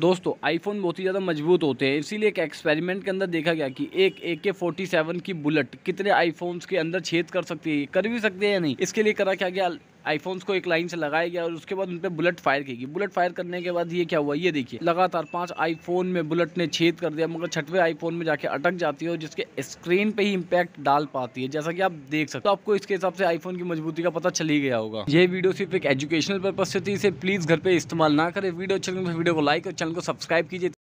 दोस्तों आईफोन बहुत ही ज़्यादा मजबूत होते हैं इसीलिए एक एक्सपेरिमेंट के अंदर देखा गया कि एक ए के फोर्टी सेवन की बुलेट कितने आईफोन्स के अंदर छेद कर सकती है कर भी सकते हैं या नहीं इसके लिए करा क्या गया आईफोन्स को एक लाइन से लगाया गया और उसके बाद उन पर बुलेट फायर की गई बुलेट फायर करने के बाद ये क्या हुआ ये देखिए लगातार पांच आईफोन में बुलेट ने छेद कर दिया मगर छठवें आईफोन में जाके अटक जाती है और जिसके स्क्रीन पे ही इम्पैक्ट डाल पाती है जैसा कि आप देख सकते हो तो आपको इसके हिसाब से आईफोन की मजबूती का पता चली गया होगा ये वीडियो सिर्फ एक एजुकेशनल पर्पज से थी इसे प्लीज घर पर इस्तेमाल ना करें वीडियो अच्छी तो वीडियो को लाइक और चैनल को सब्सक्राइब कीजिए